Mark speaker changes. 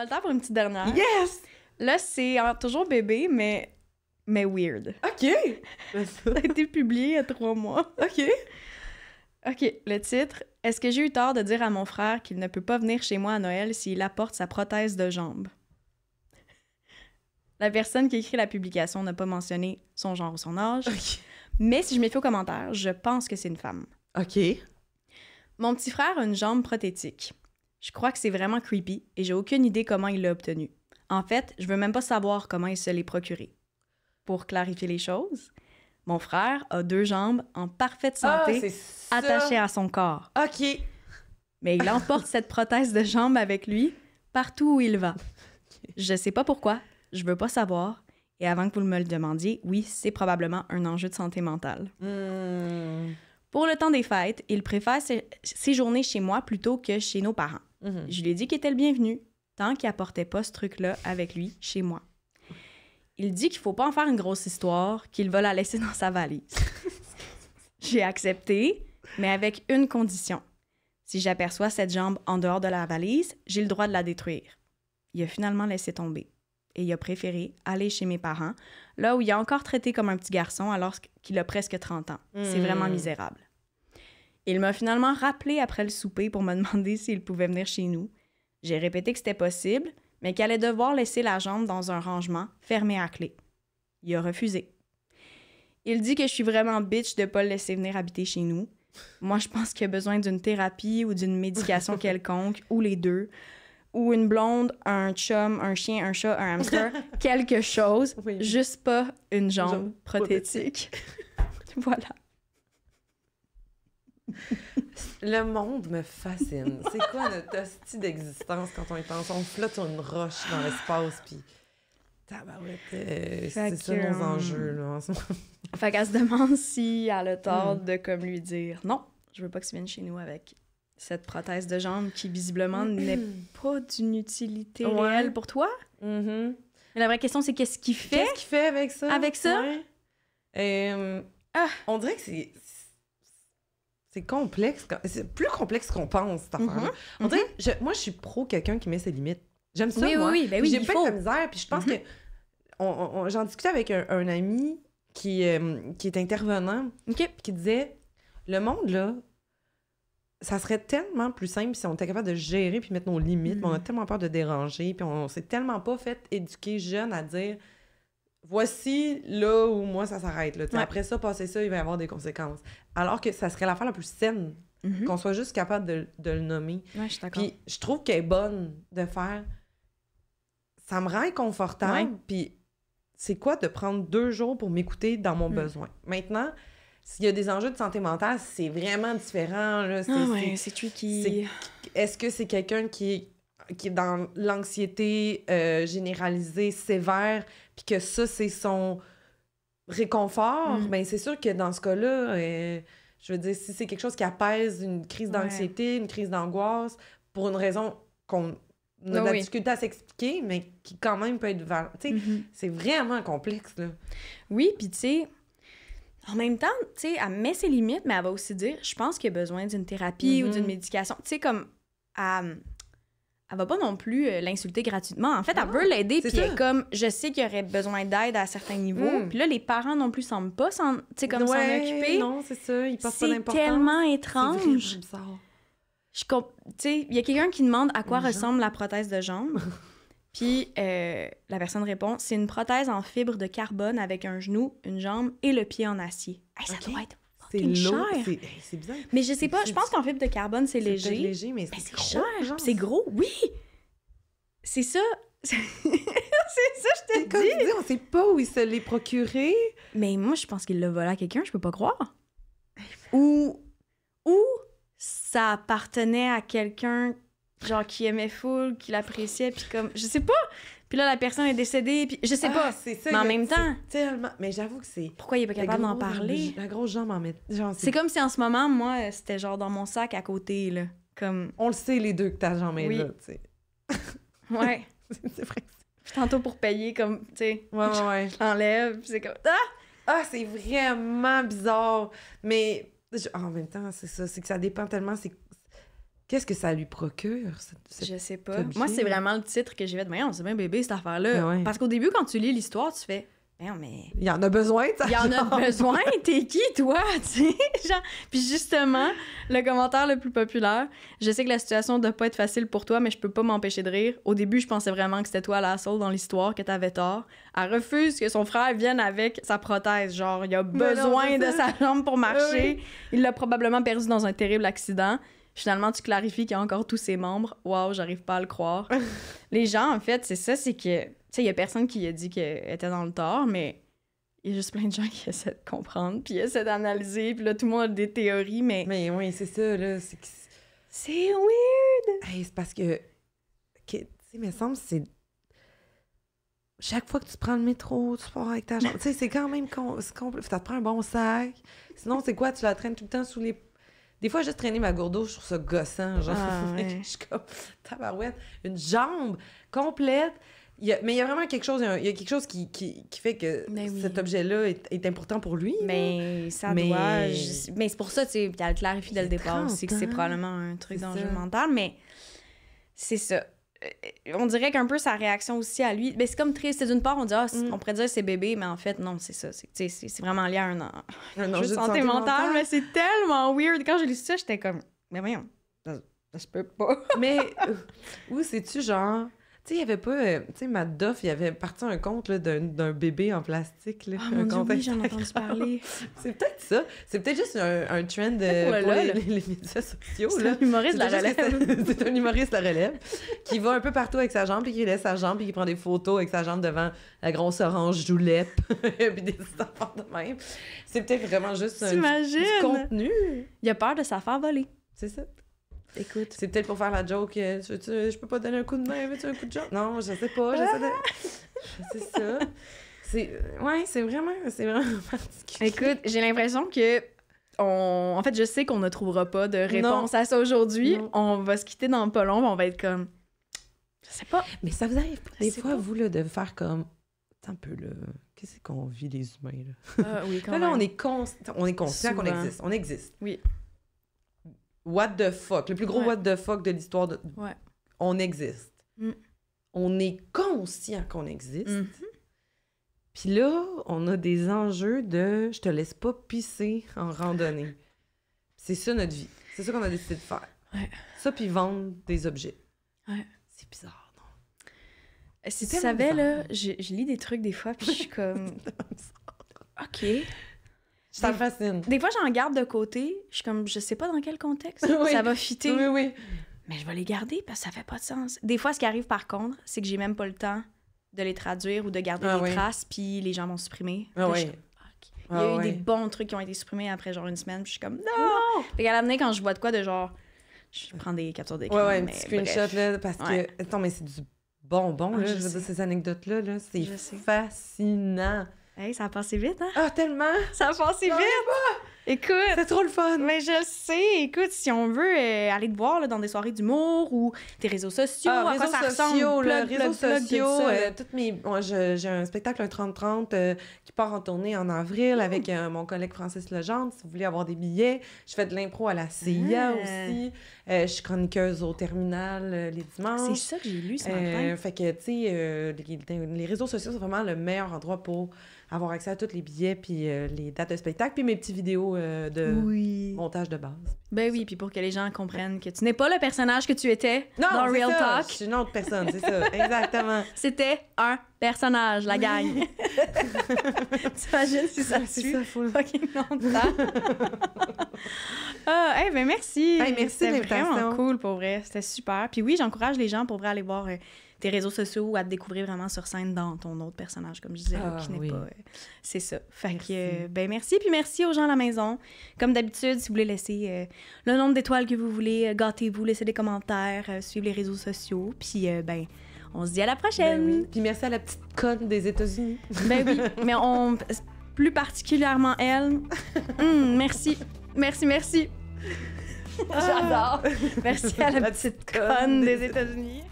Speaker 1: a le temps pour une petite dernière. Yes! Là, c'est toujours bébé, mais, mais weird. OK! ça a été publié il y a trois mois. OK! OK, le titre. Est-ce que j'ai eu tort de dire à mon frère qu'il ne peut pas venir chez moi à Noël s'il apporte sa prothèse de jambe? La personne qui écrit la publication n'a pas mentionné son genre ou son âge. Ok. Mais si je fait aux commentaires, je pense que c'est une femme. OK. Mon petit frère a une jambe prothétique. Je crois que c'est vraiment creepy et j'ai aucune idée comment il l'a obtenu. En fait, je veux même pas savoir comment il se l'est procuré. Pour clarifier les choses, mon frère a deux jambes en parfaite ah, santé attachées à son corps. OK. Mais il emporte cette prothèse de jambe avec lui partout où il va. Je sais pas pourquoi, je veux pas savoir. Et avant que vous me le demandiez, oui, c'est probablement un enjeu de santé mentale. Hmm. Pour le temps des fêtes, il préfère séjourner chez moi plutôt que chez nos parents. Mhm. Je lui ai dit qu'il était le bienvenu, tant qu'il apportait pas ce truc-là avec lui chez moi. Il dit qu'il faut pas en faire une grosse histoire, qu'il va la laisser dans sa valise. J'ai accepté, mais avec une condition. Si j'aperçois cette jambe en dehors de la valise, j'ai le droit de la détruire. Il a finalement laissé tomber et il a préféré aller chez mes parents, là où il a encore traité comme un petit garçon alors qu'il a presque 30 ans. C'est vraiment hmm. misérable. Il m'a finalement rappelé après le souper pour me demander s'il pouvait venir chez nous. J'ai répété que c'était possible, mais qu'il allait devoir laisser la jambe dans un rangement fermé à clé. Il a refusé. Il dit que je suis vraiment bitch de pas le laisser venir habiter chez nous. Moi, je pense qu'il a besoin d'une thérapie ou d'une médication quelconque, ou les deux, ou une blonde, un chum, un chien, un chat, un hamster, quelque chose, juste pas une jambe, prothétique. voilà.
Speaker 2: Le monde me fascine. C'est quoi notre hostie d'existence quand on est en On flotte sur une roche dans l'espace, puis tabarouette, euh, c'est ça nos euh, enjeux, là, en ce moment.
Speaker 1: Fait qu'elle se demande si elle a tort mm. de, comme, lui dire « Non, je veux pas que tu viennes chez nous avec cette prothèse de jambe qui, visiblement, mm. n'est pas d'une utilité réelle pour toi. Mm-hmm. Mais la vraie question, c'est qu'est-ce qu'il fait? Qu'est-ce qu'il fait avec ça? Avec ça?
Speaker 2: Euh, ah. On dirait que c'est c'est complexe. C'est plus complexe qu'on pense, cette affaire-là. Mhm, mhm. je, moi, je suis pro quelqu'un qui met ses limites. J'aime ça, oui, moi. Oui, ben J'ai pas de la misère, puis je pense mhm. que... J'en discutais avec un, ami qui, euh, qui est intervenant, qui disait, le monde, là, ça serait tellement plus simple si on était capable de gérer puis mettre nos limites. on a tellement peur de déranger, puis on s'est tellement pas fait éduquer jeune à dire voici là où moi ça s'arrête. Après ça, passer ça, il va y avoir des conséquences. Alors que ça serait la l'affaire la plus saine mm-hmm. qu'on soit juste capable de, le nommer. je Puis je trouve qu'elle est bonne de faire. Ça me rend inconfortable. Puis c'est quoi de prendre deux jours pour m'écouter dans mon mm. besoin? Maintenant, s'il y a des enjeux de santé mentale, c'est vraiment différent. Là. Ah c'est, ah c'est, est-ce que c'est quelqu'un qui est qui est dans l'anxiété euh, généralisée sévère, puis que ça, c'est son réconfort, mm. Ben, c'est sûr que dans ce cas-là, euh, je veux dire, si c'est quelque chose qui apaise une crise d'anxiété, une crise d'angoisse, pour une raison qu'on a de la difficulté à s'expliquer, mais qui quand même peut être... Tu sais, mm-hmm. c'est vraiment complexe, là. Oui,
Speaker 1: puis tu sais, en même temps, tu sais, elle met ses limites, mais elle va aussi dire, je pense qu'il y a besoin d'une thérapie ou mm-hmm. d'une médication. Tu sais, comme, elle va pas non plus euh, l'insulter gratuitement. En fait, elle veut l'aider, puis comme, je sais qu'il y aurait besoin d'aide à certains niveaux. Hmm. Puis là, les parents non plus semblent pas s'en, comme s'en occuper. Non,
Speaker 2: c'est ça, ils pas d'importance. C'est tellement
Speaker 1: étrange. Tu sais, il y a quelqu'un qui demande à quoi ressemble la prothèse de jambe. Puis euh, la personne répond c'est une prothèse en fibre de carbone avec un genou, une jambe et le pied en acier. ça doit être c'est lourd.
Speaker 2: C'est bizarre. Mais
Speaker 1: je sais pas, je pense qu'en fibre de carbone, c'est léger. léger, mais ben, c'est cher. C'est gros, oui. C'est ça. c'est ça, je te comme dis. on sait pas où il se l'est procuré. Mais moi, je pense qu'il l'a volé à quelqu'un, je peux pas croire. ou, ou ça appartenait à quelqu'un genre qui aimait full, qui l'appréciait, puis comme, je sais pas, puis là, la personne est décédée, puis je sais pas. Ah, c'est Mais en même temps.
Speaker 2: Tellement... Mais j'avoue que c'est.
Speaker 1: Pourquoi il est pas capable d'en parler? La
Speaker 2: grosse jambe en met. C'est
Speaker 1: comme si en ce moment, moi, c'était genre dans mon sac à côté, là. Comme... On le sait, les deux, que ta jambe est là, tu sais. ouais. c'est
Speaker 2: vrai. tantôt pour payer, comme, tu sais. Ouais, ouais, Je l'enlève, c'est comme. Ah! Ah, c'est vraiment bizarre. Mais en même temps, c'est ça. C'est que ça dépend tellement c'est Qu'est-ce que ça lui procure? Cette, je
Speaker 1: sais pas. Moi, c'est vraiment le titre que j'ai fait. De on c'est bien bébé, cette affaire-là. Ben Parce qu'au début, quand tu lis l'histoire, tu fais. Non, mais. Il y en a besoin, ça. Il y en a besoin. T'es qui, toi? genre... Puis justement, le commentaire le plus populaire, je sais que la situation doit pas être facile pour toi, mais je peux pas m'empêcher de rire. Au début, je pensais vraiment que c'était toi la seule dans l'histoire, que t'avais tort. Elle refuse que son frère vienne avec sa prothèse. Genre, il a ben besoin de sa jambe pour marcher. Il l'a probablement perdu dans un terrible accident. Finalement, tu clarifies qu'il y a encore tous ses membres. Waouh, j'arrive pas à le croire. les gens, en fait, c'est ça, c'est que, tu sais, il y a personne qui a dit qu'elle était dans le tort, mais il y a juste plein de gens qui essaient de comprendre, puis essaient
Speaker 2: d'analyser, puis là, tout le monde a des théories, mais. Mais oui, c'est ça, là. C'est, weird! Hey, c'est parce que. tu sais, me semble, c'est chaque fois que tu prends le métro, tu pars avec ta jambe. tu sais, c'est quand même. te un bon sac. Sinon, c'est quoi? Tu la traînes tout le temps sous les des fois, juste traîner ma gourdeau, sur je trouve ça gossant. Genre, ah, je suis comme tabarouette. Une jambe complète. mais il y a vraiment quelque chose, il y quelque chose qui, fait que cet objet-là est, important pour lui. Mais ça mais c'est pour ça, tu sais, elle clarifie dès le départ aussi que c'est probablement
Speaker 1: un truc d'enjeu mental. Mais c'est ça. Euh, on dirait qu'un peu sa réaction aussi à lui, mais ben, c'est comme triste. D'une part, on dit, ah, mm. on pourrait dire c'est bébé, mais en fait, non, c'est ça. C'est, vraiment lié à un,
Speaker 2: santé, mentale, mais
Speaker 1: c'est tellement weird. Quand j'ai lu ça, j'étais comme,
Speaker 2: mais voyons, ça, se peut pas. mais, où c'est-tu genre, sais, il y avait pas. Euh, tu sais, Matt doffe il avait parti un compte d'un bébé en plastique. Là, ah, mon Dieu, oui, j'en ai entendu parler. c'est peut-être ça. C'est peut-être juste un, un trend de euh, les, médias sociaux. C'est un humoriste la relève. c'est un humoriste la relève qui va un peu partout avec sa jambe, puis qui laisse sa jambe, puis qui prend des photos avec sa jambe devant la grosse orange joulette, puis des histoires de même. C'est peut-être vraiment juste un, du, contenu.
Speaker 1: Il a peur de sa faire voler.
Speaker 2: C'est ça. Écoute. C'est peut-être pour faire la joke. Euh, tu -tu, euh, je peux pas donner un coup de main, veux-tu un coup de joke? Non, je sais pas. sais de. c'est ça. C'est. Euh, ouais, c'est vraiment, c'est
Speaker 1: vraiment particulier. Écoute, j'ai l'impression que. On... En fait, je sais qu'on ne trouvera pas de réponse à ça aujourd'hui. On va se quitter dans pas long, on va être comme. Je sais pas.
Speaker 2: Mais ça vous arrive pas des fois, vous, là, de faire comme. un peu, le Qu'est-ce qu'on vit, les humains, là? Ah, oui, quand là, on est, on est conscient qu'on existe. On existe. Oui what the fuck, le plus gros what the fuck de l'histoire de... Ouais. On existe. Mm. On est conscient qu'on existe. Mm-hmm. Puis là, on a des enjeux de je te laisse pas pisser en randonnée. C'est ça notre vie. C'est ça qu'on a décidé de faire. Ouais. Ça, puis vendre des objets. Ouais. C'est bizarre, non?
Speaker 1: Euh, si tu savais, là, je, je, lis des trucs des fois, puis je suis comme. OK. Ça me fascine. Des fois, j'en garde de côté. Je suis comme, je sais pas dans quel contexte
Speaker 2: ça va fitter. Mais je vais
Speaker 1: les garder parce que ça fait pas de sens. Des fois, ce qui arrive par contre, c'est que j'ai même pas le temps de les traduire ou de garder ah, les traces, puis les gens m'ont supprimé. Ah Il y ah a eu des bons trucs qui ont été supprimés après genre une semaine, puis je suis comme, non! à à l'amener, quand je vois de quoi de genre, je prends des captures d'écran. Ouais, ouais, mais screenshot, là, parce que.
Speaker 2: Attends, mais c'est du bonbon, ah, Je, veux dire, ces anecdotes là, c'est fascinant. Hey, ça a passé vite, hein? Ah, tellement! Ça a passé vite! Écoute! C'est trop le fun! Mais je sais! Écoute, si
Speaker 1: on veut euh, aller te voir dans des soirées d'humour ou tes réseaux sociaux, ah, réseaux ça sociaux, le réseaux sociaux, euh,
Speaker 2: toutes mes... j'ai un spectacle, un 30-30, euh, qui part en tournée en avril avec mon collègue Francis Legendre, si vous voulez avoir des billets. Je fais de l'impro à la CIA ah! aussi. je suis chroniqueuse au terminal les dimanches. C'est ça que j'ai lu ce matin. fait que, tu sais, les, les réseaux sociaux, c'est vraiment le meilleur endroit pour avoir accès à tous les billets, puis euh, les dates de spectacle, puis mes petites vidéos euh, de montage de base.
Speaker 1: Ben oui, puis pour que les gens comprennent que tu n'es pas le personnage que tu étais dans Real ça, Talk.
Speaker 2: Je suis une autre personne, c'est ça, exactement.
Speaker 1: C'était un personnage, la gang. T'imagines si ça suit? fucking qu'il Ah, ben merci. merci C'était vraiment cool pour vrai. C'était super. Puis oui, j'encourage les gens pour vrai aller voir euh, tes réseaux sociaux ou à te découvrir vraiment sur scène dans ton autre personnage, comme je disais, ah, qui n'est pas. Euh, c'est ça. Fait merci. que, euh, ben merci. Puis merci aux gens à la maison. Comme d'habitude, si vous voulez laisser le nombre d'étoiles que vous voulez, gâtez-vous, laissez des commentaires, suivez les réseaux sociaux. Puis, ben. On se dit à la prochaine. Ben Puis merci à la petite conne des États-Unis. Ben oui, mais on plus particulièrement elle. Hmm, merci, merci, merci. J'adore. Ah. Merci à la, petite conne, des États-Unis.